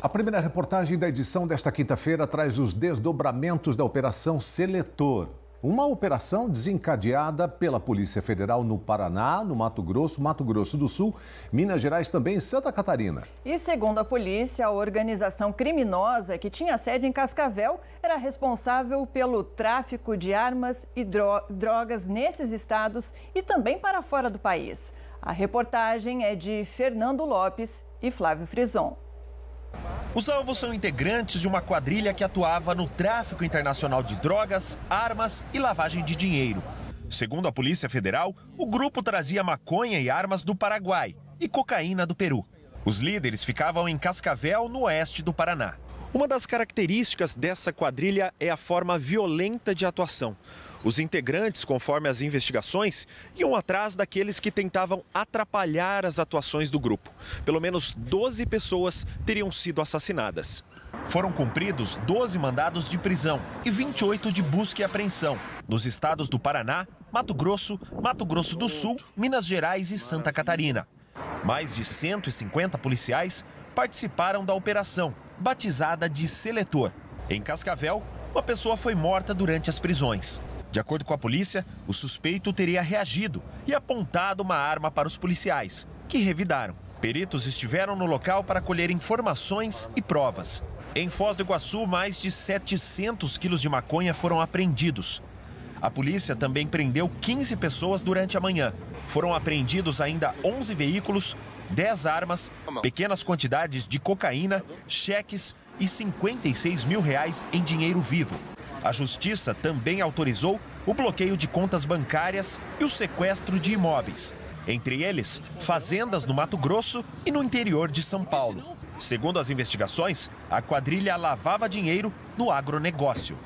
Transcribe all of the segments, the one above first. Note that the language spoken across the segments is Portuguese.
A primeira reportagem da edição desta quinta-feira traz os desdobramentos da Operação Seletor. Uma operação desencadeada pela Polícia Federal no Paraná, no Mato Grosso, Mato Grosso do Sul, Minas Gerais também em Santa Catarina. E segundo a polícia, a organização criminosa que tinha sede em Cascavel era responsável pelo tráfico de armas e drogas nesses estados e também para fora do país. A reportagem é de Fernando Lopes e Flávio Frison. Os alvos são integrantes de uma quadrilha que atuava no tráfico internacional de drogas, armas e lavagem de dinheiro. Segundo a Polícia Federal, o grupo trazia maconha e armas do Paraguai e cocaína do Peru. Os líderes ficavam em Cascavel, no oeste do Paraná. Uma das características dessa quadrilha é a forma violenta de atuação. Os integrantes, conforme as investigações, iam atrás daqueles que tentavam atrapalhar as atuações do grupo. Pelo menos 12 pessoas teriam sido assassinadas. Foram cumpridos 12 mandados de prisão e 28 de busca e apreensão nos estados do Paraná, Mato Grosso, Mato Grosso do Sul, Minas Gerais e Santa Catarina. Mais de 150 policiais participaram da operação batizada de seletor. Em Cascavel, uma pessoa foi morta durante as prisões. De acordo com a polícia, o suspeito teria reagido e apontado uma arma para os policiais, que revidaram. Peritos estiveram no local para colher informações e provas. Em Foz do Iguaçu, mais de 700 quilos de maconha foram apreendidos. A polícia também prendeu 15 pessoas durante a manhã. Foram apreendidos ainda 11 veículos, 10 armas, pequenas quantidades de cocaína, cheques e 56 mil reais em dinheiro vivo. A justiça também autorizou o bloqueio de contas bancárias e o sequestro de imóveis, entre eles fazendas no Mato Grosso e no interior de São Paulo. Segundo as investigações, a quadrilha lavava dinheiro no agronegócio.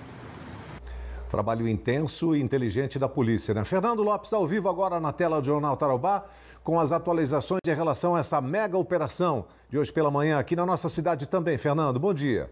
Trabalho intenso e inteligente da polícia, né? Fernando Lopes ao vivo agora na tela do Jornal Tarobá com as atualizações em relação a essa mega operação de hoje pela manhã aqui na nossa cidade também. Fernando, bom dia.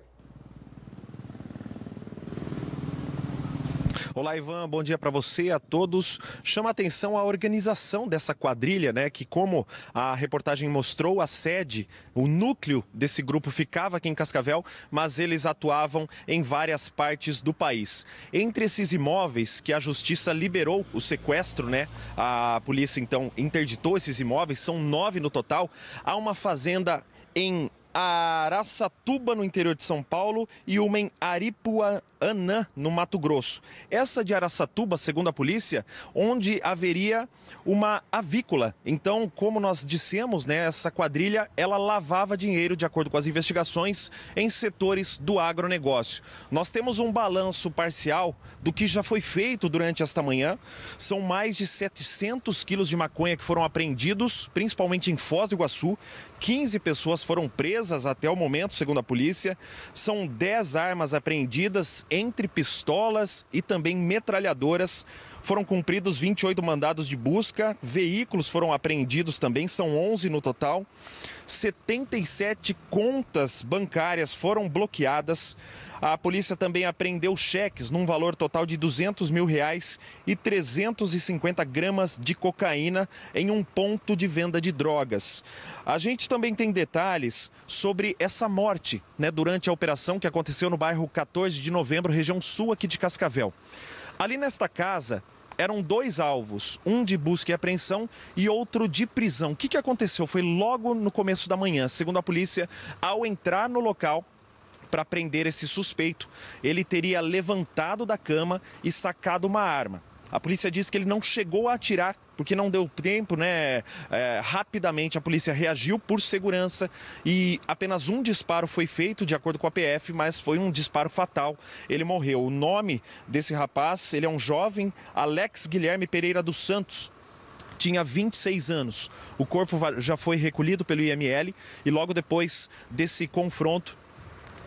Olá, Ivan, bom dia para você e a todos. Chama atenção a organização dessa quadrilha, né? Que, como a reportagem mostrou, a sede, o núcleo desse grupo ficava aqui em Cascavel, mas eles atuavam em várias partes do país. Entre esses imóveis que a justiça liberou o sequestro, né? A polícia então interditou esses imóveis, são nove no total. Há uma fazenda em Araçatuba, no interior de São Paulo, e uma em Aripua, Anã, no Mato Grosso. Essa de Araçatuba, segundo a polícia, onde haveria uma avícola. Então, como nós dissemos, né, essa quadrilha ela lavava dinheiro, de acordo com as investigações, em setores do agronegócio. Nós temos um balanço parcial do que já foi feito durante esta manhã. São mais de 700 quilos de maconha que foram apreendidos, principalmente em Foz do Iguaçu. 15 pessoas foram presas até o momento, segundo a polícia. São 10 armas apreendidas entre pistolas e também metralhadoras. Foram cumpridos 28 mandados de busca, veículos foram apreendidos também, são 11 no total. 77 contas bancárias foram bloqueadas. A polícia também apreendeu cheques num valor total de 200 mil reais e 350 gramas de cocaína em um ponto de venda de drogas. A gente também tem detalhes sobre essa morte né, durante a operação que aconteceu no bairro 14 de novembro novembro, região sul aqui de Cascavel. Ali nesta casa eram dois alvos, um de busca e apreensão e outro de prisão. O que, que aconteceu? Foi logo no começo da manhã, segundo a polícia, ao entrar no local, para prender esse suspeito, ele teria levantado da cama e sacado uma arma. A polícia diz que ele não chegou a atirar porque não deu tempo, né? É, rapidamente a polícia reagiu por segurança e apenas um disparo foi feito, de acordo com a PF, mas foi um disparo fatal. Ele morreu. O nome desse rapaz, ele é um jovem, Alex Guilherme Pereira dos Santos, tinha 26 anos. O corpo já foi recolhido pelo IML e logo depois desse confronto,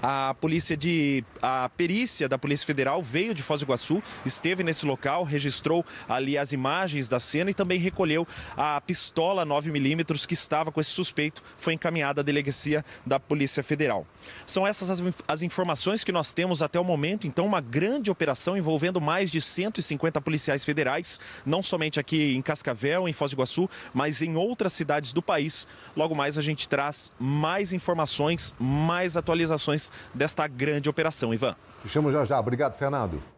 a polícia de a perícia da Polícia Federal veio de Foz do Iguaçu, esteve nesse local, registrou ali as imagens da cena e também recolheu a pistola 9 milímetros que estava com esse suspeito, foi encaminhada à delegacia da Polícia Federal. São essas as, as informações que nós temos até o momento, então uma grande operação envolvendo mais de 150 policiais federais, não somente aqui em Cascavel, em Foz do Iguaçu, mas em outras cidades do país. Logo mais a gente traz mais informações, mais atualizações desta grande operação, Ivan. Te chamo já já. Obrigado, Fernando.